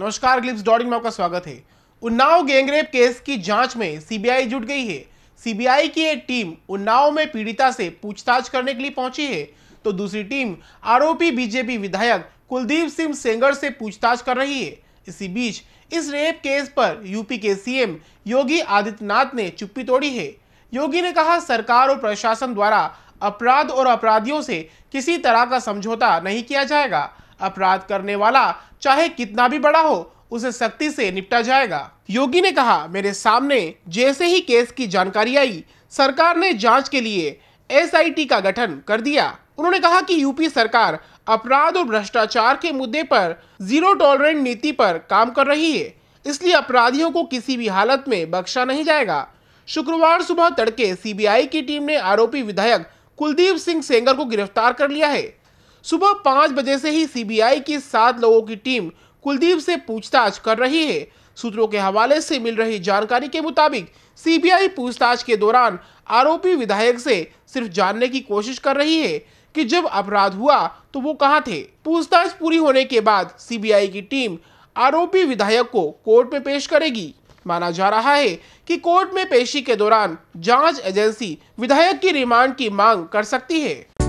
नमस्कार clips dot में आपका स्वागत है उन्नाव गैंगरेप केस की जांच में सीबीआई जुट गई है सीबीआई की एक टीम उन्नाव में पीड़िता से पूछताछ करने के लिए पहुंची है तो दूसरी टीम आरोपी बीजेपी विधायक कुलदीप सिंह सेंगर से पूछताछ कर रही है इसी बीच इस रेप केस पर यूपी के सीएम योगी आदित्यनाथ ने चुप्पी तोड़ी है योगी ने कहा सरकार और प्रशासन द्वारा अपराध और अपराधियों से किसी तरह का समझौता नहीं किया जाएगा अपराध करने वाला चाहे कितना भी बड़ा हो उसे सख्ती से निपटा जाएगा योगी ने कहा मेरे सामने जैसे ही केस की जानकारी आई सरकार ने जांच के लिए एसआईटी का गठन कर दिया उन्होंने कहा कि यूपी सरकार अपराध और भ्रष्टाचार के मुद्दे पर जीरो टॉलरेंट नीति पर काम कर रही है इसलिए अपराधियों को किसी भी हालत में बख्शा नहीं जाएगा शुक्रवार सुबह तड़के सीबीआई की टीम ने आरोपी विधायक कुलदीप सिंह सेंगर को गिरफ्तार कर लिया है सुबह पाँच बजे से ही सीबीआई की सात लोगों की टीम कुलदीप से पूछताछ कर रही है सूत्रों के हवाले से मिल रही जानकारी के मुताबिक सीबीआई पूछताछ के दौरान आरोपी विधायक से सिर्फ जानने की कोशिश कर रही है कि जब अपराध हुआ तो वो कहाँ थे पूछताछ पूरी होने के बाद सीबीआई की टीम आरोपी विधायक को कोर्ट में पेश करेगी माना जा रहा है कि कोर्ट में पेशी के दौरान जांच एजेंसी विधायक की रिमांड की मांग कर सकती है